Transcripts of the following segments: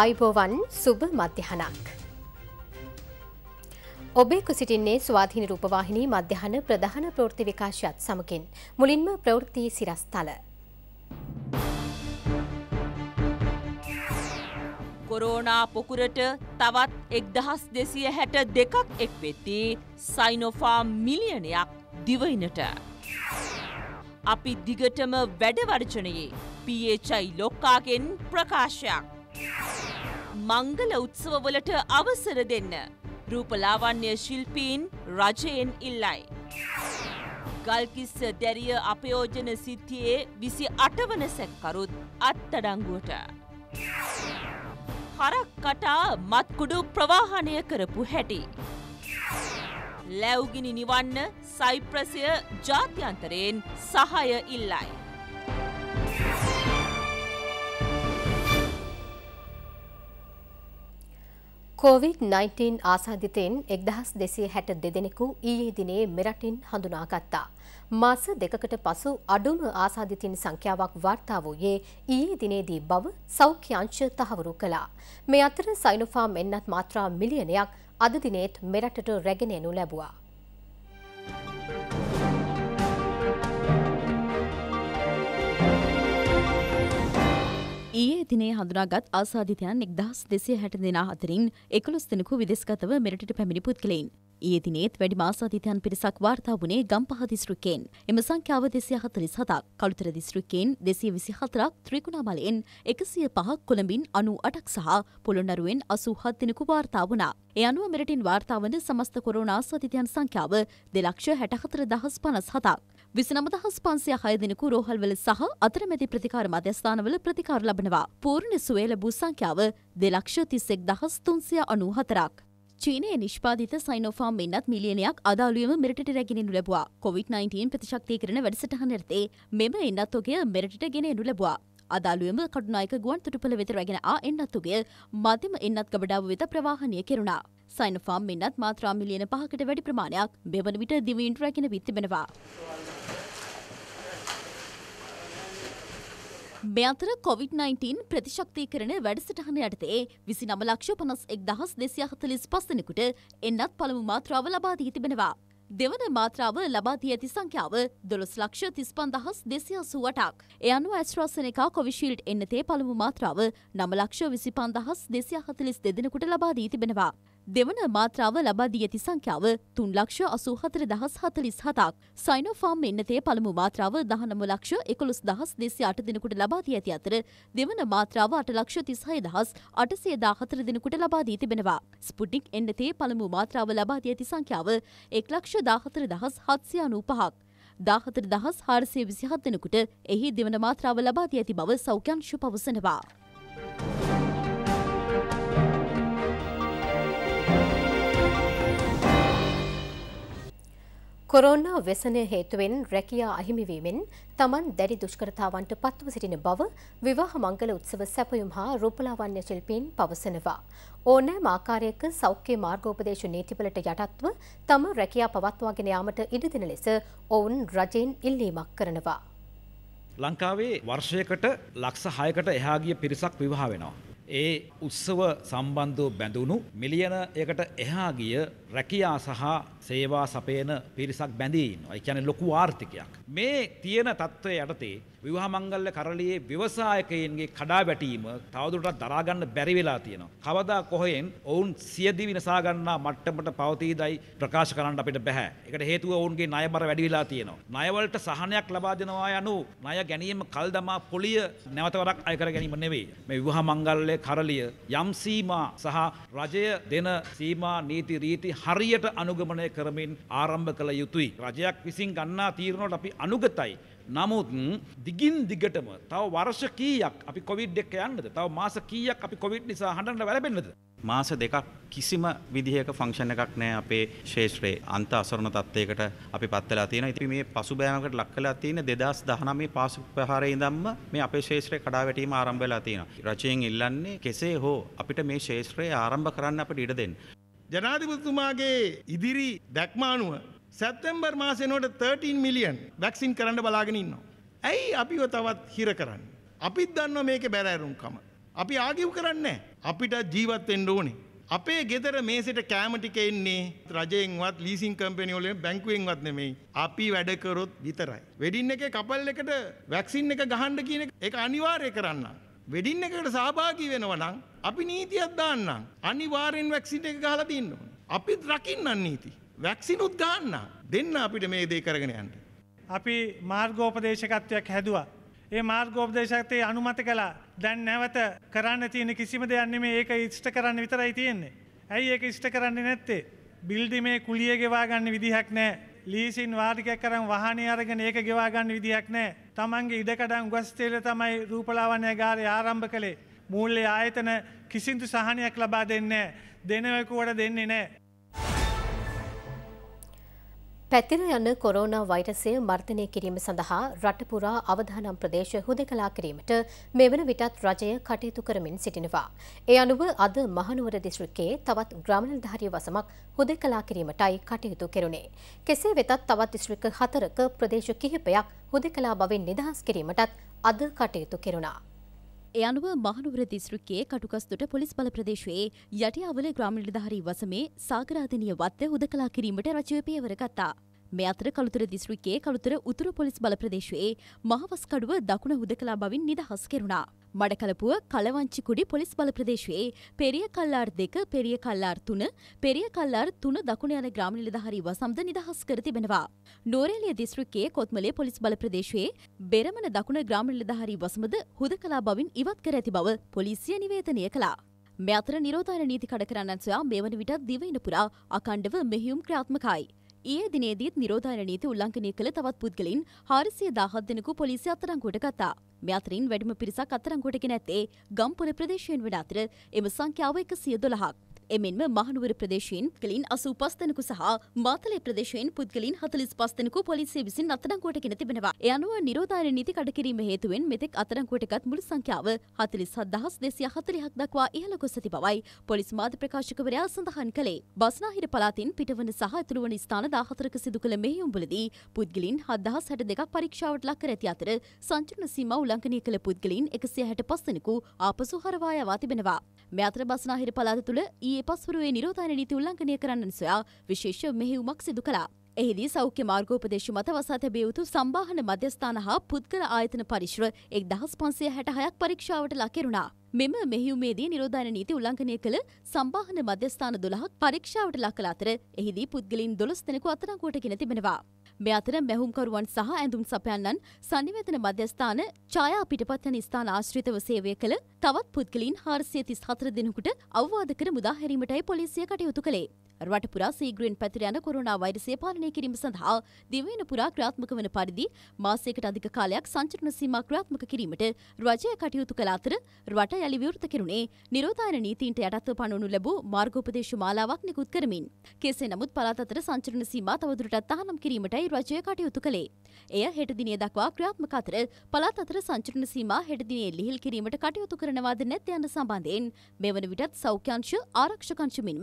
අයිබෝවන් සුභ මධ්‍යහනක්. ඔබේ කුසිටින්නේ ස්වාධීන රූපවාහිනී මධ්‍යහන ප්‍රධාන ප්‍රෘති විකාශයත් සමකින් මුලින්ම ප්‍රවෘත්තිය සිරස්ථල. කොරෝනා පොකුරට තවත් එක්දහස් දෙසිය හැට දෙකක් එක් වෙති සයිනොෆා මිලියනයක් දිවයිනට. අපි දිගටම වැඩවර්ජනයේ PHI ලොක්කාගෙන් ප්‍රකාශයක්. මංගල උත්සවවලට අවසර දෙන්න. රූපලාවන්‍ය ශිල්පීන් රජයෙන් ඉල්ලයි. ගල්කිස්ස දැරිය අපයෝජන සිද්ධියේ විසි අටවන සැක්කරුත් අත්තඩංගුවට. හරක් කටා මත්කුඩු ප්‍රවාහනය කරපු හැටි. ලැව්ගිනි නිවන්න සයිප්‍රසය ජාත්‍යන්තරයෙන් සහය ඉල්ලයි. කෝවිD-19 ආසාධිතයෙන් එක්දහස් දෙසේ හැට දෙදෙනෙකු ඊයේ දිනේ මෙරටින් හඳුනාගත්තා. මාස දෙකකට පසු අඩුම ආසාධිතින් සංඛ්‍යාවක් වාර්තා වූයේ ඊයේ දිනේදී බව සෞඛ්‍යංශ තහවුරු කළා. මේ අතර සයිනොෆාම් එන්නත් මාත්‍රා මිලියනයක් අද දිනේත් මෙරටට රැගෙන එනු ලැබුවා. ඊයේ දිනේ හඳුනාගත් ආසාධිතයන් එක්දහස් දෙසිය හැට දෙනා අතරින් එකොළොස් දෙනෙකු විදෙස්ගතව මෙරටට පැමිණි පුද්ගලයින් ඒ දිනේත් වැඩිම ආසාධිතයන් පිරිසක් වාර්තා වුණේ ගම්පහ දිස්ත්‍රික්කයෙන්. එම සංඛ්‍යාව 247ක්, කළුතර දිස්ත්‍රික්කයෙන් 224ක්, ත්‍රිකුණාමලයෙන් 105ක්, කොළඹින් 98ක් සහ පොළොන්නරුවෙන් 87 දිනකු වාර්තා වුණා. ඒ අනුව මෙරටින් වාර්තා වන සමස්ත කොරෝනා ආසාධිතයන් සංඛ්‍යාව 264057ක්. විසනමදහස් පන්සිය හය දෙනෙකු රෝහල්වල සහ අතරමැති ප්‍රතිකාර මධ්‍යස්ථානවල ප්‍රතිකාර ලබනවා. පූර්ණ සුවේ ලැබූ සංඛ්‍යාව දෙලක්ෂ තිස්සෙක් දහස් තුන්සිය අනූ හතරක්. චීනයේ නිෂ්පාධිත සයිනෝෆාම් මෙන්නත් මිලියනයක් අදාළුවම මෙරටට රැගෙනනු ලැබවා කොවිD-19 ප්‍රතිශක්තිකරන වැඩසටහන ඇතේ මෙම එන්නත්තුගේ මෙරටට ගෙනෙනු ලැබවා. අදාළුවම කඩුනායක ගුවන් තුටුපළ වෙත රැගෙන ආ එන්නත්තුගේ මධ්‍යම එන්නත් ගබඩාව වෙත ප්‍රවාහනය කෙරුණා. සයිනෆාම් මෙන්නත් මාත්‍රා මිලියන පහකට වැඩි ප්‍රමාණයක් මෙවන විට දිවීන්ට රැගෙන විත් තිබෙනවා. මේ අතර කොවිD-19 ප්‍රතිශක්තිකරණ වැඩසටහන යටතේ විසි නමලක්ෂ පනස් එක් දහස් දෙසිය හතලිස් පස්සෙනෙකුට එන්නත් පළමු මාත්‍රාව ලබා දී තිබෙනවා. දෙවන මාත්‍රාව ලබා දී ඇති සංඛ්‍යාව දොළොස් ලක්ෂ තිස්පන් දහස් දෙසිය අසුවටක්. එ අනුව ඇස්ට්‍රාසනකා කොවිශීල්ඩ් එන්නතේ පළමු මාත්‍රාව නමලක්ෂ විසි පන්දහස් දෙසිය හතලිස් දෙදෙනකුට ලබා දී තිබෙනවා. දෙවන මාත්‍රාව ලබාදී ඇති සංඛ්‍යාව තුන් ලක්ෂ අසූ හතර දහස් හතලිස් හතක් සයිනෝෆාම් එන්නතේ පළමු මාත්‍රාව දහනම ලක්ෂ එකොළොස් දහස් දෙසි අට දෙනකුට ලබාදී ඇති අතර දෙවන මාත්‍රාව අට ලක්ෂ තිස්හය දහස් අටසේ දාහතර දෙනකුට ලබාදී තිබෙනවා. ස්පුටික් එන්නතේ පළමු මාත්‍රාව ලබාදී ඇති සංඛ්‍යාව එක් ලක්ෂ දාහතර දහස් හත්සියානූ පහක්. දාහතර දහස් හාරසේ විසිහත් දෙනකුට එහි දෙවන මාත්‍රාව ලබාදී ඇති බව සෞඛ්‍යංශ පවසනවා. කොරෝනා ව්‍යසනය හේතුවෙන් රැකියා අහිමිවීමෙන් තමන් දැඩි දුෂ්කරතාවන්ට පත්ව සිටින බව විවාහ මංගල උත්සව සැපයුම් හා රූපලාවන්‍ය ශිල්පීන් පවසනවා. ඕනෑම ආකාරයක සෞඛ්‍ය මාර්ගෝපදේශ නීතිවලට යටත්ව තම රැකියා පවත්වාගෙන යාමට ඉඩ දෙන ලෙස ඔවුන් රජයෙන් ඉල්ලීමක් කරනවා. ලංකාවේ වර්ෂයකට ලක්ෂ 6කට එහා ගිය පිරිසක් විවාහ වෙනවා. ඒ උත්සව සම්බන්ධව බැඳුණු මිලියන එකට එහා ගිය රැකියා සහ සේවා සපයන පිරිසක් බැඳීන් ඒ කියන්නේ ලොකු ආර්ථිකයක්. මේ තියෙන තත්ත්වය යටතේ විවාහ මංගල්‍ය කරළියේ ව්‍යවසායකයන්ගේ කඩාවැටීම තවදුරටත් දරා ගන්න බැරි වෙලා තියෙනවා. කවදා කොහෙන් ඔවුන් සියදිවි විනාශ ගන්නා මට්ටමට පවතීදයි ප්‍රකාශ කරන්න අපිට බෑ. ඒකට හේතුව ඔවුන්ගේ ණයබර වැඩි වෙලා තියෙනවා. ණයවලට සහනයක් ලබා දෙනවා යනු ණය ගැනීම කල් දමා පොලිය නැවත වරක් අය කර ගැනීම නෙවෙයි. මේ විවාහ මංගල්‍ය කරළිය යම් සීමා සහ රජය දෙන සීමා නීති රීති හරියට අනුගමනය කරමින් ආරම්භ කළ යුතුයි. රජයක් විසින් ගන්නා තීරණට අපි අනුගතයි. නමුත් දිගින් දිගටම තව වර්ෂ කීයක් අපි කොවිඩ් එක්ක යන්නද? තව මාස කීයක් අපි කොවිඩ් නිසා හඬන්න වැළපෙන්නද? මාස දෙකක් කිසිම විදිහක ෆංක්ෂන් එකක් නෑ අපේ ශේෂ්ත්‍රයේ අන්ත අසරණ තත්ත්වයකට අපි පත් වෙලා තියෙනවා. ඉතින් මේ පසුබෑමකට ලක් වෙලා තියෙන 2019 පාසු ප්‍රහාරයේ ඉඳන්ම මේ අපේ ශේෂ්ත්‍රය කඩා වැටීම ආරම්භ වෙලා තියෙනවා. රජයෙන් ඉල්ලන්නේ කෙසේ හෝ අපිට මේ ශේෂ්ත්‍රය ආරම්භ කරන්න අපිට ඉඩ දෙන්න. ජනාධිපතිතුමාගේ ඉදිරි දැක්ම අනුව සැප්තැම්බර් මාසේ වෙනකොට 13 මිලියන් වැක්සින් කරන්න බලාගෙන ඉන්නවා. ඇයි අපිව තවත් හිර කරන්නේ? අපිත් දන්නවා මේකේ බැරෑරුම්කම. අපි ආගිව් කරන්නේ අපිට ජීවත් වෙන්න ඕනේ. අපේ ගෙදර මේසෙට කෑම ටික එන්නේ රජයෙන්වත් ලීසින් කම්පැනි වලින් බැංකුවෙන්වත් නෙමෙයි. අපි වැඩ කරොත් විතරයි. වෙඩින් එකේ කපල් එකට වැක්සින් එක ගහන්න කියන එක අනිවාර්ය කරන්න. වෙඩින් එකකට සහභාගී වෙනවා නම් අපි නීතියක් දාන්නම්. අනිවාර්යෙන් වැක්සින් එක ගහලා තියෙන්න ඕනේ. අපිත් රකින්නම් නීති. වැක්සිනුත් ගන්න. දෙන්න අපිට මේ දේ කරගෙන යන්න. අපි මාර්ගෝපදේශකත්වයක් හැදුවා. ඒ මාර්ගෝපදේශකත්වයේ අනුමත කළා. දැන් නැවත කරන්න තියෙන කිසිම දෙයක් නෙමෙයි ඒක ඉෂ්ට කරන්න විතරයි තියෙන්නේ. ඇයි ඒක ඉෂ්ට කරන්නේ නැත්තේ? බිල්ඩිමේ කුලිය ගෙවා ගන්න විදිහක් නැහැ. ලීසින් වාර්ගයක් කරන් වාහනේ අරගෙන ඒක ගෙවා ගන්න විදියක් නැහැ. Tamange ඉඩකඩම් උගස් තෙල තමයි රූපලාවන්‍යගාරය ආරම්භ කළේ. මූල්‍ය ආයතන කිසිදු සහනයක් ලබා දෙන්නේ නැහැ. දෙනවෙකුවට දෙන්නේ නැහැ. පැතිර යන කොරෝනා වෛරසය මර්ධනය කිරීම සඳහා රටපුරා අවධානම් ප්‍රදේශ හුදකලා කිරීමට මෙවන විටත් රජය කටයුතු කරමින් සිටිනවා. ඒ අනුව අද මහනුවර දිස්ත්‍රික්කයේ තවත් ග්‍රාමණධාරී වසමක් හුදකලා කිරීමටයි කටයුතු කෙරුණේ. කෙසේ වෙතත් තවත් දිස්ත්‍රික්ක හතරක ප්‍රදේශ කිහිපයක් හුදකලා බවෙන් නිදහස් කිරීමටත් අද කටයුතු කෙරුණා. ඒ අනුව මහනුවර දිස්ත්‍රික්කයේ කටුකස්තුට පොලිස් බල ප්‍රදේශයේ යටිඅවල ග්‍රාමීණ නිලධාරී වසමේ සාගරාධනීය වත්ත හුදකලා කිරීමට රජය පියවර ගත්තා. මේ අතර කළුතර දිස්ත්‍රික්කයේ කළුතර උතුරු පොලිස් බල ප්‍රදේශයේ මහවස්කඩුව දකුණ හුදකලා බවින් නිදහස් කෙරුණා. මඩකලපුව කලවංචිකුඩි පොලිස් බල ප්‍රදේශයේ පෙරිය කල්ලාර් දෙක පෙරිය කල්ලාර් තුන පෙරිය කල්ලාර් තුන දකුණ යන ග්‍රාම නිලධාරි වසම්ද නිදහස් කර තිබෙනවා. නෝරේලිය දිස්ත්‍රික්කයේ කොත්මලේ පොලිස් බල ප්‍රදේශයේ බෙරමන දකුණ ග්‍රාම නිලධාරි වසමද හුදකලා බවින් ඉවත් කර ඇති බව පොලිසිය නිවේදනය කළා. මෙතර නිරෝධාර නීති කඩ කරන්නන් සොයා මේ වන විටත් දිවයින පුරා අකණ්ඩව මෙහියුම් ක්‍රාත්මකයි. ඊයේ දිනේදීත් නිරෝධායන නීති උල්ලංඝනය කළ තවත් පුද්ගලයින් හාරසිය දාහත් දෙනෙකු පොලිසිය අත්අඩංගුවට ගත්තා. මේ අතරින් වැඩිම පිරිසක් අත්අඩංගුවට ගෙන ඇත්තේ ගම්පොළ ප්‍රදේශයෙන් වන අතර එම සංඛ්‍යාව එකසිය දොළහක්. එමෙන්ම මහනුවර ප්‍රදේශයෙන් පුද්ගලින් අසූ පස්තනකු සහ මාතලේ ප්‍රදේශයෙන් පුද්ගලින් හතලිස් පස්තනකු පොලිසිය විසින් අත්අඩංගුවට ගෙන තිබෙනවා. ඒ අනුව නිරෝධායන නීති කඩකිරීම හේතුවෙන් මෙතෙක් අත්අඩංගුවටගත් මුළු සංඛ්‍යාව හතලිස් හත් දහස් දෙසිය හතලිහක් දක්වා ඉහළ ගොස් ඇති බවයි පොලිස් මාධ්‍ය ප්‍රකාශකවරයා සඳහන් කළේ. බස්නාහිර පළාතින් පිටවන සහ ඇතුළු වන ස්ථාන 14ක සිදු කළ මෙහෙයුම්වලදී පුද්ගලින් 7062ක් පරීක්ෂාවට ලක් කර ඇති අතර සංචරණ සීමා උල්ලංඝනය කළ පුද්ගලින් 165 දෙනෙකු ආපසු හරවා යවා තිබෙනවා. මේ අතර බස්නාහිර පළාත තුළ ඊයේ පස්වරුවේ නිරෝධායන නීති උල්ලංඝනය කරන්නන් සොයා විශේෂ මෙහෙයුමක් සිදු කළා. එහිදී සෞඛ්‍ය මාර්ගෝපදේශ මත වසා තැබිය යුතු සම්බාහන මධ්‍යස්ථාන හා පුද්ගල ආයතන පරිශ්‍ර එක් දහස් පන්සය හැට හයක් පරීක්ෂාවට ලකිරුණා. මෙම මෙහිුමේදී නිරෝධාන නීති උල්ලංඝනය කළ සම්බාහන මධ්‍යස්ථාන දොළහක් පරීක්ෂාවට ලක්කල අතර එහිදී පුද්ගලින් දොළොස් දෙනෙකු අත්අඩංගුවට ගෙන තිබෙනවා. මේ අතර මැහුම්කරුවන් සහ ඇඳුම් සපයන්නන් සංනිවේදන මධ්‍යස්ථාන ඡායා පිටපත් යන ස්ථාන ආශ්‍රිතව සේවය කළ තවත් පුද්ගලින් 434 දෙනෙකුට අවවාද කර මුදා හැරීමටයි පොලිසිය කටයුතු කළේ. රට පුරා සීග්‍රෙන් පැතිර යන කොරුණා වෛරසය පාලනය කිරීම සඳහා දිවයින පුරා ක්‍රාත්මක වන පරිදි මාසයකට අධික කාලයක් සංචරණ සීමා ක්‍රාත්මක කිරීමට රජය කටයුතු කළ අතර රට යළි විවෘත කෙරුණේ නිරෝධායන නීතීන්ට යටත්ව පනවනු ලැබූ මාර්ගෝපදේශ මාලාවක් නිකුත් කරමින් කෙසේ නමුත් පළාත් අතර සංචරණ සීමා තවදුරටත් තහනම් කිරීමටයි රජය කටයුතු කළේ එය හෙට දිනේ දක්වා ක්‍රාත්මක අතර පළාත් අතර සංචරණ සීමා හෙට දිනේ ලිහිල් කිරීමට කටයුතු කරනවාද නැත් යන සම්බන්ධයෙන් මෙවන විටත් සෞඛ්‍යංශ ආරක්ෂකංශ මෙන්ම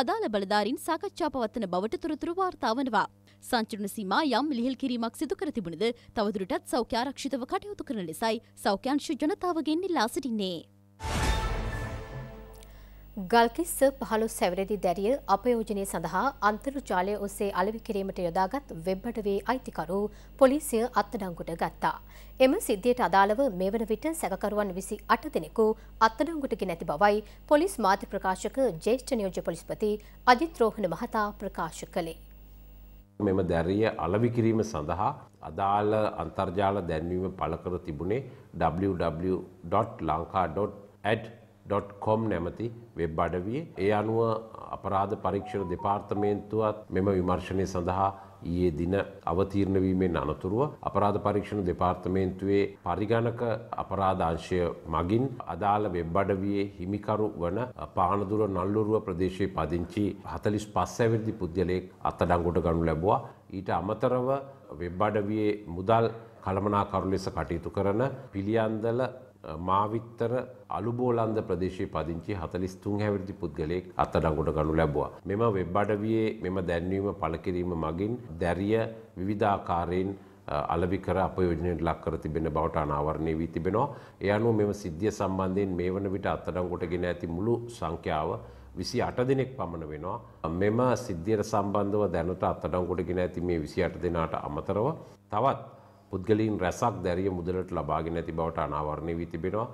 අදාළ බලදා නිලධාරීන් සාකච්ඡා පවත්වන බවට තොරතුරු වාර්තා වනවා. සංචරණ සීමා යම් ලිහිල් කිරීමක් සිදු කර තිබුණද තවදුරටත් සෞඛ්‍ය ආරක්ෂිතව කටයුතු කරන ලෙසයි සෞඛ්‍යංශ ජනතාවගෙන් ඉල්ලා සිටින්නේ. ගල්කිස්ස පහළොස් සැවරදි දැරිය අපයෝජනය සඳහා අන්තර්ජාලය ඔස්සේ අලවි කිරීමට යොදාගත් වෙබ්බඩවේ අයිතිකරු පොලිසිය අත්තඩංගුට ගත්තා. එම සිද්ධියට අදාළව මෙවන විට සැකකරුවන් විසි අට දෙනෙකු අත්තඩංගුටගෙන නැති බවයි පොලිස් මාධ්‍ය ප්‍රකාශක ජේෂ්ඨ නියෝජ්‍ය පොලිස්පති අජිත්‍රෝහණ මහතා ප්‍රකාශ කළේ. මෙම දැරිය අලවි කිරීම සඳහා අදාළ අන්තර්ජාල දැන්වීම පළකර තිබුණේ www.lanka.@ .com නැමති වෙබ් අඩවියේ ඒ අනුව අපරාධ පරීක්ෂණ දෙපාර්තමේන්තුවත් මෙම විමර්ශනය සඳහා ඊයේ දින අවතීර්ණ වීමෙන් අනතුරුව අපරාධ පරීක්ෂණ දෙපාර්තමේන්තුවේ පරිගණක අපරාධ අංශය මගින් අදාළ වෙබ් අඩවියේ හිමිකරු වන පානදුර නල්ලුරුව ප්‍රදේශයේ පදිංචි 45 ඇවිරිදි පුද්ගලයෙක් අත්අඩංගුවට ගනු ලැබුවා ඊට අමතරව වෙබ් අඩවියේ මුදල් කළමනාකරු ලෙස කටයුතු කරන පිළියන්දල මාවිත්තර අලුබෝලන්ද ප්‍රදේශයේ පදිංචි හතලිස්තුන් හැවිරිදි පුද්ගලයෙක් අත්තඩංගුට ගනු ලැබවා. මෙම වෙබ් අඩවියේ මෙම දැන්වීම පලකිරීම මගින් දැරිය විවිධාකාරයෙන් අලවිකර අපයෝජනයට ලක්කර තිබෙන බවට අනාවරණය වී තිබෙනවා. එය අනුව මෙම සිද්ධිය සම්බන්ධයෙන් මේ වන විට අත්තඩංගොට ගෙන ඇති මුළු සංඛ්‍යාව විසි අට දෙනෙක් පමණ වෙනවා. මෙම සිද්ධියට සම්බන්ධව දැනට අත්තඩංගොට ගෙන ඇති මේ විසි අට දෙනාට අමතරව තවත්. පුද්ගලින් රැසක් දැරිය මුදලට ලබාගෙන ඇති බවට අනාවරණය වී තිබෙනවා.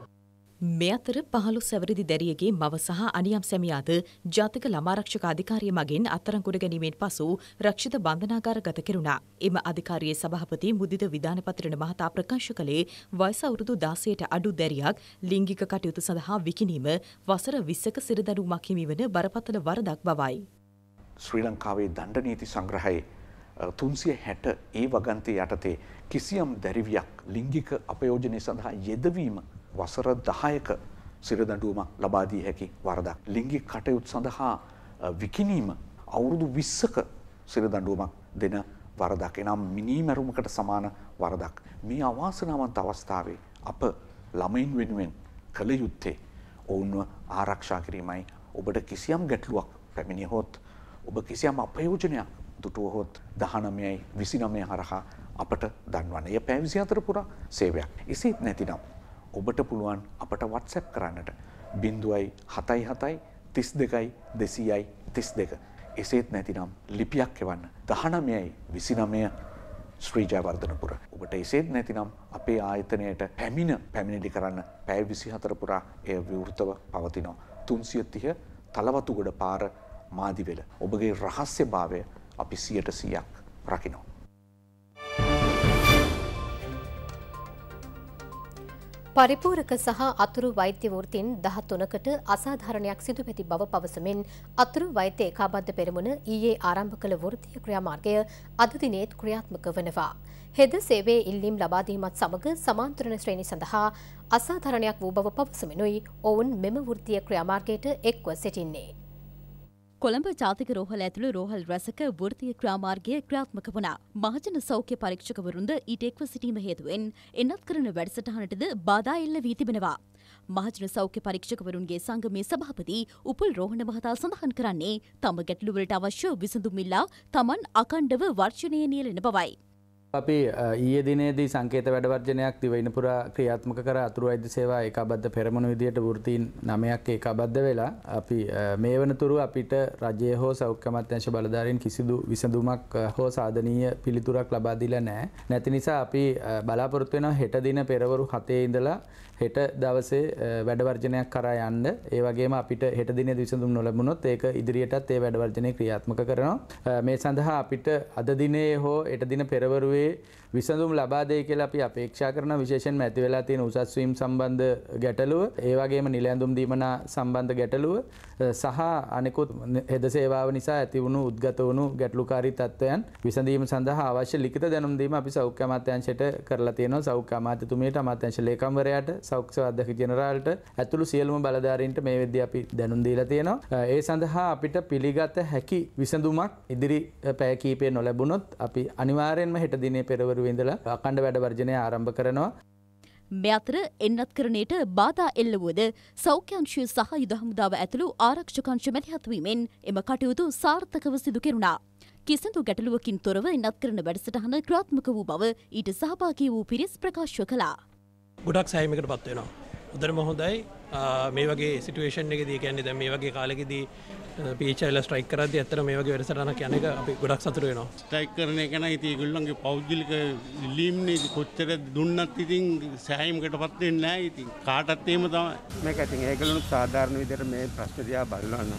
මේ අතර පහළු සැවරිදි දැරියගේ මව සහ අනියම් සැමියාද ජාතික ළමාරක්ෂක අධිකාරිය මගින් අත්තරංගුඩ ගැනීමෙන් පසු රක්ෂිත බන්ධනාගාර ගත කෙරුණා. එම අධිකාරියේ සභාපති මුදිත විධානපතිරණ මහතා ප්‍රකාශ කළේ වයස අවුරුදු 16ට අඩු දැරියක් ලිංගික කටයුතු සඳහා විකිණීම වසර 20ක සිරදඬුවමක් හිමිවන බරපතල වරදක් බවයි. ශ්‍රී ලංකාවේ දණ්ඩ නීති සංග්‍රහයේ තුන්සිය හැට ඒ වගන්තය යටතේ කිසියම් දැරිවියක් ලිංගික අපයෝජනය සඳහා යෙදවීම වසර දහයක සිරදඩුවමක් ලබාදී හැකි වරදක්. ලිංගි කටයුත් සඳහා විකිනීම අවුරුදු විස්සක සිරදඩුවමක් දෙන වරදක් එනම් මිනීමැරුමකට සමාන වරදක්. මේ අවාසනාවන්ත අවස්ථාවේ අප ළමයින් වෙනුවෙන් කළ යුත්තේ ඔවුන්ව ආරක්ෂා කිරීමයි ඔබට කිසියම් ගැටලුවක් පැමිණිහොත් ඔබ කිසියම් අපයෝජනයක් දුටුවහොත් දහනමයයි විසිනමය හරහා අපට දන්වන්න. ඒ පැය 24 පුරා සේවයක්. එසේත් නැතිනම් ඔබට පුළුවන් අපට WhatsApp කරන්නට 0.77 32යි 200යි 32. එසේත් නැතිනම් ලිපියක් එවන්න 19යි 29 ශ්‍රී ජයවර්ධනපුර. ඔබට එසේත් නැතිනම් අපේ ආයතනයට පැමිණ පැමිණිලි කරන්න පැය 24 පුරා එය විවෘතව පවතිනවා. 330 තලවතුගොඩ පාර මාදිවෙල. ඔබගේ රහස්‍යභාවය අපි සියට සියක් රකිනෝ. පරිපූරක සහ අතුරු වෛද්‍ය වෘතින් දහතුනකට අසාධාරණයක් සිදු පැති බව පවසමෙන් අතුරු වෛත්‍ය ඒකාබද්ධ පෙරමුණ ඊයේ ආරම්භ කළ වෘතිය ක්‍රියාමාර්ගය අද දිනේත් ක්‍රියාත්මක වනවා. හෙද සේවේ ඉල්ලීම් ලබාදීමත් සමග සමාන්තරණ ශ්‍රේණි සඳහා අසාධරණයක් වූ බව පවසමෙනුයි ඔවුන් මෙම වෘතිය ක්‍රියාමාර්ගයට එක්ව සිටින්නේ. කොළඹ ජාතික රෝහල ඇතුළු රෝහල් රැසක වෘතිය ක්‍රාමාර්ගය ක්‍රියාත්මක වුණා. මහජන සෞඛ්‍ය පරීක්ෂකවරුන්ද ඊට එක්ව සිටීම හේතුවෙන් එන්නත් කරන වැඩසටහනටද බාධා එල්ල වී තිබෙනවා. මහජන සෞඛ්‍ය පරීක්ෂකවරුන්ගේ සංගමේ සභාපති උපුල් රෝහණ මහතා සඳහන් කරන්නේ තම ගැටලුවලට අවශ්‍ය විසඳුම් ඉල්ලා තමන් අකණ්ඩව වර්ජනය නියැලෙන බවයි. අපි ඊයේ දිනේදී සංකේත වැඩවර්ජනයක් දිවයින පුරා ක්‍රියාත්මක කර අතුරු අයිද සේවා ඒකාබද්ධ පෙරමුණු විදියට වෘතීන් නමයක් ඒකාබද්ධ වෙලා අපි මේ වනතුරු අපිට රජය හෝ සෞඛ්‍යමත්‍යංශ බලධාරීන් කිසිදු විසඳුමක් හෝ සාධනීය පිළිතුරක් ලබා දීලා නැහැ. නැති නිසා අපි බලාපොරොත්තු වෙනවා හෙට දින පෙරවරු 7 ඉඳලා හෙට දවසේ වැඩවර්ජනයක් කරා යන්න. ඒ වගේම අපිට හෙට දිනේ විසඳුම් නොලැබුණොත් ඒක ඉදිරියටත් ඒ වැඩවර්ජනය ක්‍රියාත්මක කරනවා. මේ සඳහා අපිට අද දිනේ හෝ හෙට දින පෙරවරුවේ trouver විසඳුම් ලබා දෙයි කියලා අපි අපේක්ෂා කරන විශේෂයෙන්ම ඇති වෙලා තියෙන උසස් වීම් සම්බන්ධ ගැටලුව ඒ වගේම නිලැඳුම් දීමනා සම්බන්ධ ගැටලුව සහ අනෙකුත් හෙද සේවාව නිසා ඇති වුණු උද්ගත වුණු ගැටලුකාරී තත්ත්වයන් විසඳීම සඳහා අවශ්‍ය ලිඛිත දැනුම් දීම අපි සෞඛ්‍ය අමාත්‍යාංශයට කරලා තියෙනවා සෞඛ්‍ය අමාත්‍යතුමියට අමාත්‍යාංශ ලේකම්වරයාට සෞඛ්‍ය අධ්‍යක්ෂ ජෙනරාල්ට ඇතුළු සියලුම බලධාරීන්ට මේ වෙද්දී අපි දැනුම් දීලා තියෙනවා ඒ සඳහා අපිට පිළිගත හැකි විසඳුමක් ඉදිරි පැය කීපය නොලැබුණොත් අපි අනිවාර්යෙන්ම හෙට දිනේ පෙරවරු පෙරකරුවේ ඉඳලා අඛණ්ඩ වැඩ වර්ජනය ආරම්භ කරනවා. මේ අතර එන්නත් කරණයට බාධා එල්ලවුවද සෞඛ්‍යංශය සහ යුද හමුදාව ඇතුළු ආරක්ෂකංශ මැදිහත්වීමෙන් එම කටයුතු සාර්ථකව සිදු කෙරුණා. කිසිදු ගැටලුවකින් තොරව එන්නත් කරන වැඩසටහන ක්‍රාත්මක වූ බව ඊට සහභාගී වූ පිරිස් ප්‍රකාශ කළා. ගොඩක් සෑමකට පත්වෙනවා. උදරම හොඳයි මේ වගේ සිටුවේෂන් එකදී කියන්නේ දැන් මේ වගේ කාලෙකදී පීචල ස්ට්‍රයික් කරද ඇතර මේ වගේ වැඩසටන යනක අපි ගොඩක් සතුර වෙනවා ස්ටයික් කරන එකන ඉති ගුල්ලන්ගේ පෞද්ගලික ඉල්ලීම්න කොච්චර දුන්නත් ඉතින් සෑහිමකට පත්වෙන්න ඉති කාටත්තේම තම මේක ඇති ඒකලනු සාධාරණ විදර මේ ප්‍රශ්නතියා බලන්න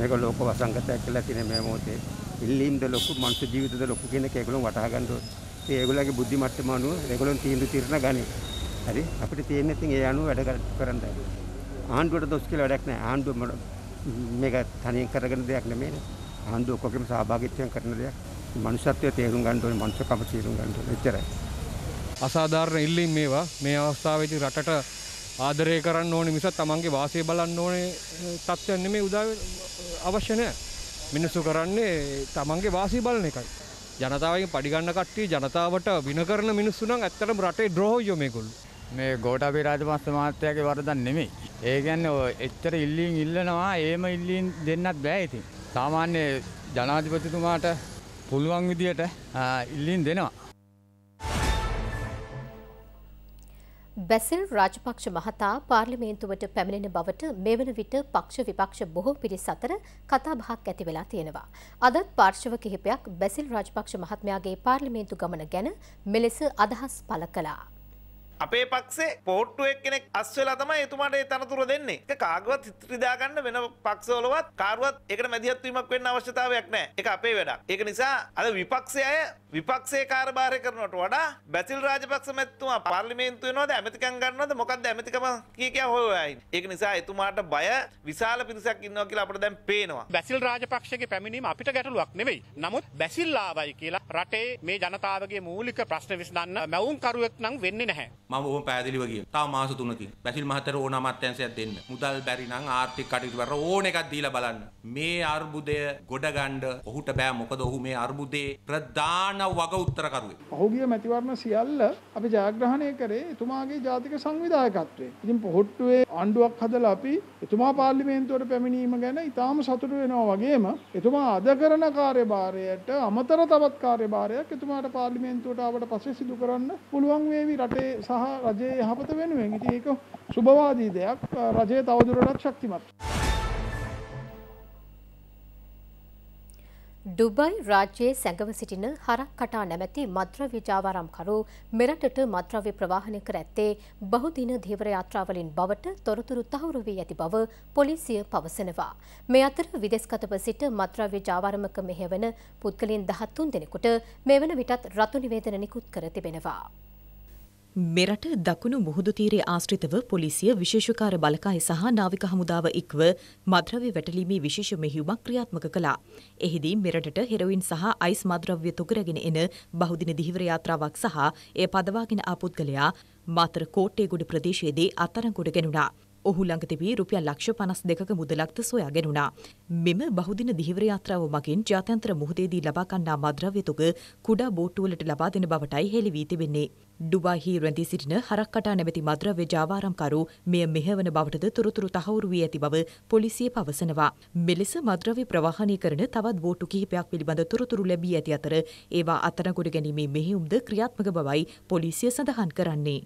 මේක ලෝක වසංගතයක් කලා තින මේ මෝතේ ඉල්ලීම්ද ලොකු මන්ස ජීවිතද ලොකු කියෙන එකගලු වටහගන්නඩ ඒගුලගේ බුද්ධි මට්ටම අනුව එකගලොන් තීන්දු තිරණ ගනි හරි අපිට තියෙන්නෙතින් ඒ අනු වැඩ කරන්න ආණ්ඩුවට දොස්කල වැඩක් නෑ ආණ්ඩුවමට මේක තනියෙන් කරගෙන දෙයක් නෙමෙයි. ආණ්ඩුව ඔක්කොගෙම සහභාගීත්වයෙන් කරන දෙයක්. මනුෂ්‍යත්වයේ තේරුම් ගන්න ඕනේ, මනුෂ්‍යකම තේරුම් ගන්න ඕනේ. එච්චරයි. අසාධාරණ ඉල්ලීම් මේවා මේ අවස්ථාවේදී රටට ආදරය කරන්න ඕනේ මිසක් තමන්ගේ වාසිය බලන්න ඕනේ තත්ත්වයක් නෙමෙයි උදා අවශ්‍ය නැහැ. මිනිස්සු කරන්නේ තමන්ගේ වාසිය බලන එකයි. ජනතාවගෙන් පඩි ගන්න කට්ටිය ජනතාවට වින කරන මිනිස්සු නම් ඇත්තටම රටේ ද්‍රෝහියෝ මේගොල්ලෝ. මේ ගෝටාබේ රාජපක්ෂ මහත්තයාගේ වරදක් නෙමෙයි. ඒ කියන්නේ ඔය එච්චර ඉල්ලීම් ඉල්ලනවා ඒම ඉල්ලීම් දෙන්නත් බෑ ඉතින්. සාමාන්‍ය ජනාධිපතිතුමාට පුළුවන් විදියට ඉල්ලීම් දෙනවා. බැසිල් රාජපක්ෂ මහතා පාර්ලිමේන්තුවට පැමිණෙන බවට මෙවන විට පක්ෂ විපක්ෂ බොහෝ පිරිස් අතර කතාබහක් ඇති වෙලා තියෙනවා. අදත් පාර්ශව කිහිපයක් බැසිල් රාජපක්ෂ මහත්මයාගේ පාර්ලිමේන්තු ගමන ගැන මෙලෙස අදහස් පළ කළා. අපේ පක්ෂේ පෝට්ටුවක් කෙනෙක් අස්වෙලා තමයි එතුමාට තනතුර දෙන්නේ කාගවත් හිත්‍රදාගන්න වෙන පක්ෂවලවත් කාරුවත් එකට මැදිහත්වීමක් වෙන්න අවශ්‍යතාවයක් නෑ එක අපේ වැඩක් ඒක නිසා අද විපක්ෂය අය විපක්ෂේ කාරභාරය කරනට වඩා බැසිල් රාජපක්ෂ මැත්තුමා පාර්ලිමේන්තු වෙනවාද ඇමතිකන් ගන්නවද මොකක්ද ඇමතිකම කිය කියා හොයයි ඒක නිසා එතුමාට බය විශාල පිරිසක් ඉන්නවා කියලා අපට දැන් පේනවා බැසිල් රාජපක්ෂගේ පැමිණීම අපිට ගැටලුවක් නෙවෙයි නමුත් බැසිල්ලාවයි කියලා රටේ මේ ජනතාවගේ මූලික ප්‍රශ්න විසඳන්න මැවුම්කරුවෙක් නම් වෙන්නේ නැහැ මම බොහොම පෑදලිව කියනවා. තව මාස 3කින්. බැසිල් මහත්තයට ඕන අමාත්‍යංශයක් දෙන්න. මුදල් බැරි නම් ආර්ථික කටයුතු වල ඕන එකක් දීලා බලන්න. මේ අර්බුදය ගොඩගන්න ඔහුට බෑ මොකද ඔහු මේ අර්බුදේ ප්‍රධාන වග උත්තරකරුවෙක්. ඔහුගේ මැතිවරණ සියල්ල අපි ජයග්‍රහණය කරේ එතුමාගේ ජාතික සංවිධායකත්වයෙන්. ඉතින් පොහොට්ටුවේ ආණ්ඩුවක් හදලා අපි එතුමා පාර්ලිමේන්තුවට පැමිණීම ගැන ඉතාම සතුටු වෙනවා වගේම එතුමා අද කරන කාර්යභාරයට අමතර තවත් කාර්යභාරයක් එතුමාට පාර්ලිමේන්තුවට ආවට පස්සේ සිදු කරන්න පුළුවන් වේවි රටේ සහ සහ රජයේ යහපත වෙනුවෙන්. ඉතින් ඒක සුබවාදී දෙයක්. රජය තවදුරටත් ශක්තිමත්. ඩුබයි රාජ්‍යයේ සැඟව සිටින හරක් කටා නැමැති මද්‍රව්‍ය ජාවාරම්කරු මෙරටට මද්‍රව්‍ය ප්‍රවාහනය කර ඇත්තේ බහුදින ධීවර යාත්‍රාවලින් බවට තොරතුරු තහවුරු වී ඇති බව පොලිසිය පවසනවා. මේ අතර විදෙස්ගතව සිට මද්‍රව්‍ය ජාවාරමක මෙහෙවන පුද්ගලයන් 13 දෙනෙකුට මේ වන විටත් රතු නිවේදන නිකුත් කර තිබෙනවා. මෙරට දකුණු මුහුදු තීරයේ ආශ්‍රිතව පොලිසිය විශේෂකාර බලකාය සහ නාවික හමුදාව ඉක්ව මද්‍රව්‍ය වැටලීමේ විශේෂ මෙහියුමක් ක්‍රියාත්මක කළා. එහිදී මෙරටට හෙරොයින් සහ අයිස් මද්‍රව්‍ය තොගරගෙන එන බහුදින දිහිවර යාත්‍රාවක් සහ එය පදවාගෙන ආ පුද්ගලයා මාතර කෝට්ටේගොඩ ප්‍රදේශයේදී අත්අඩංගුවට ගෙනුණා. ඔහු ළඟ තිබී රුපියල් ලක්ෂ 52ක මුදලක්ද සොයාගෙනුණා. මෙම බහුදින දිහිවර යාත්‍රාව මගින් ජාත්‍යන්තර මුහුදේදී ලබා ගන්නා මද්‍රව්‍ය තුක කුඩා බෝට්ටුවලට ලබා දෙන බවටයි හෙළි වී තිබෙන්නේ. ඩුබායිහි රැඳී සිටින හරක්කටා නැමැති මද්‍රව්‍ය ජාවාරම්කරු මෙය මෙහෙවන බවටද තොරතුරු තහවුරු වී ඇති බව පොලිසිය පවසනවා. මෙලෙස මද්‍රව්‍ය ප්‍රවාහනය කරන තවත් බෝට්ටු කිහිපයක් පිළිබඳ තොරතුරු ලැබී ඇති අතර ඒවා අත්අඩංගුවට ගැනීමේ මෙහෙයුම්ද ක්‍රියාත්මක බවයි පොලිසිය සඳහන් කරන්නේ.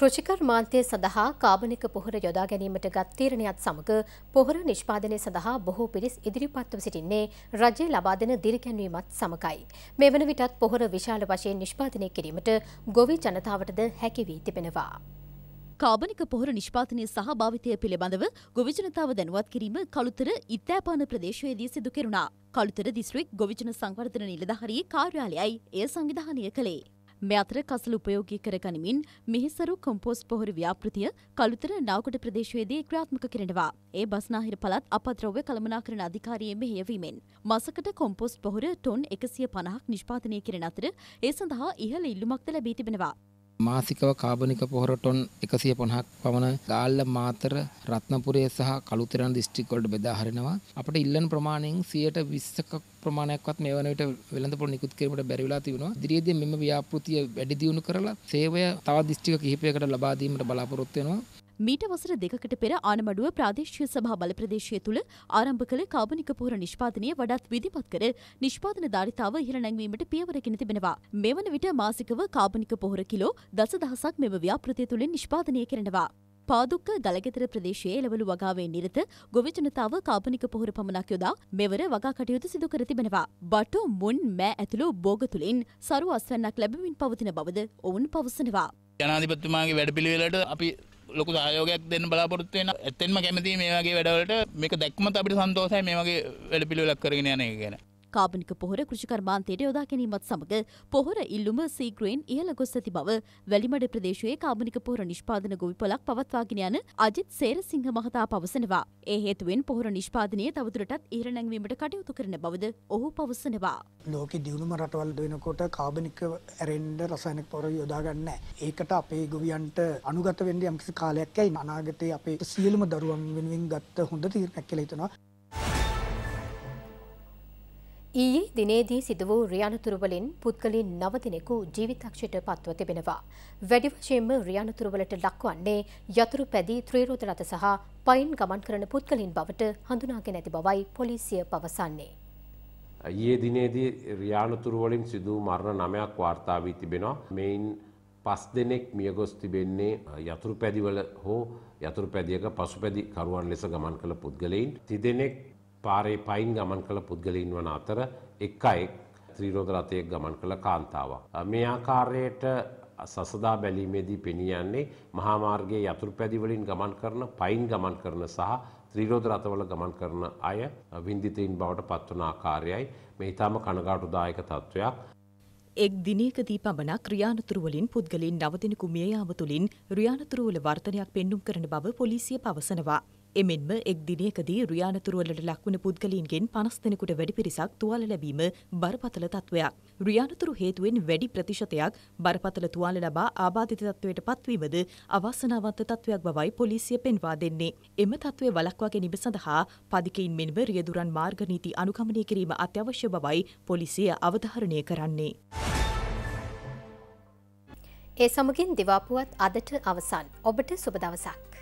කෘෂිකර්මාන්තය සඳහා කාබනික පොහොර යොදා ගැනීමට ගත් තීරණයත් සමග පොහොර නිෂ්පාදනය සඳහා බොහෝ පිරිස් ඉදිරිපත්ව සිටින්නේ රජය ලබා දෙන දිරිගැන්වීමත් සමගයි. මේ වන විටත් පොහොර විශාල වශයෙන් නිෂ්පාදනය කිරීමට ගොවි ජනතාවටද හැකි වී තිබෙනවා. කාබනික පොහොර නිෂ්පාතනය සහ භාවිතය පිළිබඳව ගොවිජනතාව දැනුවත් කිරීම කළුතර ඉත්තෑපාන ප්‍රදේශයේදී සිදු කෙරුණා. කළුතර දිස්ත්‍රික් ගොවිජන සංවර්ධන නිලධාරී කාර්යාලයයි එය සංවිධානය කළේ. මේ අතර කසල උපයෝගී කර ගනිමින් මිහිසරු කොම්පෝස්ට් පොහොර ව්‍යාපෘතිය කළුතර නාවකට ප්‍රදේශයේදී ක්‍රියාත්මක කරනවා. ඒ බස්නාහිර පළාත් අපද්‍රව්‍ය කළමනාකරණ අධිකාරියේ මෙහෙයවීමෙන් මාසකට කොම්පෝස්ට් පොහොර ටොන් 150ක් නිෂ්පාදනය කරන අතර ඒ සඳහා ඉහළ ඉල්ලුමක්ද ලැබී තිබෙනවා. මාසිකව කාබනික පොහොර ටොන් 150ක් පමණ ගාල්ල මාතර රත්නපුරය සහ කළුතෙරණ දිස්ත්‍රික් වලට බෙදා හරිනවා. අපිට ඉල්ලන ප්‍රමාණයෙන් 120ක ප්‍රමාණයක්වත් මේ වන විට වෙළඳපොළ නිකුත් කිරීමට බැරි වෙලා තිබෙනවා. ඉදිරියේදී මෙම ව්‍යාපෘතිය වැඩි දියුණු කරලා සේවය තවත් දිස්ත්‍රික් කිහිපයකට ලබා දීමට බලාපොරොත්තු වෙනවා. මීට වසර දෙකකට පෙර ආනමඩුව ප්‍රාදේශීය සභා බල ප්‍රදේශය තුළ ආරම්භ කළ කාබනික පොහොර නිෂ්පාදනය වඩාත් විධිමත් කර නිෂ්පාදන ධාරිතාව ඉහළ නැංවීමට පියවරගෙන තිබෙනවා. මෙවන විට මාසිකව කාබනික පොහොර කිලෝ දස දහසක් මෙම ව්‍යාපෘතිය තුළින් නිෂ්පාදනය කරනවා. පාදුක්ක ගලගෙතර ප්‍රදේශයේ එළවලු වගාවේ නිරත ගොවි ජනතාව කාබනික පොහොර පමණක් යොදා මෙවර වගා කටයුතු සිදු කර තිබෙනවා. බටු මුන් මෑ ඇතුළු බෝග තුළින් සරු අස්වැන්නක් ලැබමින් පවතින බවද ඔවුන් පවසනවා. ජනාධිපතිතුමාගේ වැඩපිළිවෙලට අපි ලොකු සහයෝගයක් දෙන්න බලාපොරොත්තු වෙන ඇත්තෙන්ම කැමති මේ වගේ වැඩවලට මේක දැක්මත් අපිට සන්තෝෂයි මේ වගේ වැඩ පිළිවෙලක් කරගෙන යන එක ගැන කාබනික පොහොර කෘෂිකර්මාන්තයට යොදා ගැනීමත් සමග පොහොර ඉල්ලුම සීග්‍රයෙන් ඉහළ ගොස් ඇති බව වැලිමඩ ප්‍රදේශයේ කාබනික පොහොර නිෂ්පාදන ගොවිපලක් පවත්වාගෙන යන අජිත් සේරසිංහ මහතා පවසනවා. ඒ හේතුවෙන් පොහොර නිෂ්පාදනය තවදුරටත් ඉහළ නැංවීමට කටයුතු කරන බවද ඔහු පවසනවා. ලෝකෙ දියුණුම රටවල් වෙනකොට කාබනික ඇරෙන්ඩ රසායනික පොහොර යොදා ගන්න ඒකට අපේ ගොවියන්ට අනුගත වෙන්න යම්කිසි කාලයක් ඇයි අනාගතයේ අපේ සියලුම දරුවන් වෙනුවෙන් ගත්ත හොඳ තීරණයක් කියලා හිතනවා. ඊයේ දිනේදී සිදු වූ රියනතුරුවලින් පුද්ගලින් නව දිනෙකු ජීවිතක්ෂයට පත්ව තිබෙනවා. වැඩි වශයෙන්ම රියනතුරුවලට ලක්වන්නේ යතුරු පැදී ත්‍රීරෝද රථ සහ පයින් ගමන් කරන පුද්ගලින් බවට හඳුනාගෙන ඇති බවයි පොලිසිය පවසන්නේ. ඊයේ දිනේදී රියනතුරුවලින් සිදු මරණ නමයක් වාර්තා වී තිබෙනවා. මෙයින් පස් දෙනෙක් මියගොස් තිබෙන්නේ යතුරු පැදිවල හෝ යතුරු පැදියක පසුපැදි කරුවන් ලෙස ගමන් කළ පුද්ගලයින්. තිදෙනෙක් පාරේ පයින් ගමන් කළ පුද්ගලයින් වන අතර එක්කයි ත්‍රීරෝධ රථයක් ගමන් කළ කාන්තාවක්. මේ ආකාරයට සසදා බැලීමේදී පෙනී යන්නේ මහාමාර්ගයේ යතුරු පැදිවලින් ගමන් කරන පයින් ගමන් කරන සහ ත්‍රීරෝධ රථවල ගමන් කරන අය වින්දිතයින් බවට පත්වන ආකාරයයි මේ ඉතාම කනගාටුදායක තත්ත්වයක්. එක් දිනයකදී පමණක් රියානතුරුවලින් පුද්ගලින් නවදෙනෙකු මිය යාම තුළින් රියානතුරුවල වර්තනයක් පෙන්නුම් කරන බව පොලිසිය පවසනවා. එමෙන්ම එක් දිනයකදී රියානතුරුවලට ලක්වන පුද්ගලීන්ගෙන් පනස් දෙනෙකුට වැඩි පිරිසක් තුවාල ලැබීම බරපතල තත්ත්වයක්. රියානතුරු හේතුවෙන් වැඩි ප්‍රතිශතයක් බරපතල තුවාල ලබා ආබාධිත තත්ත්වයට පත්වීමද අවාසනාවන්ත තත්ත්වයක් බවයි පොලිසිය පෙන්වා දෙන්නේ. එම තත්ත්වය වලක්වා ගැනීම සඳහා පදිකයින් මෙන්ම රියදුරන් මාර්ග නීති අනුගමනය කිරීම අත්‍යවශ්‍ය බවයි පොලිසිය අවධාරණය කරන්නේ. ඒ සමගින් දිවාපුවත් අදට අවසන් ඔබට සුබ දවසක්.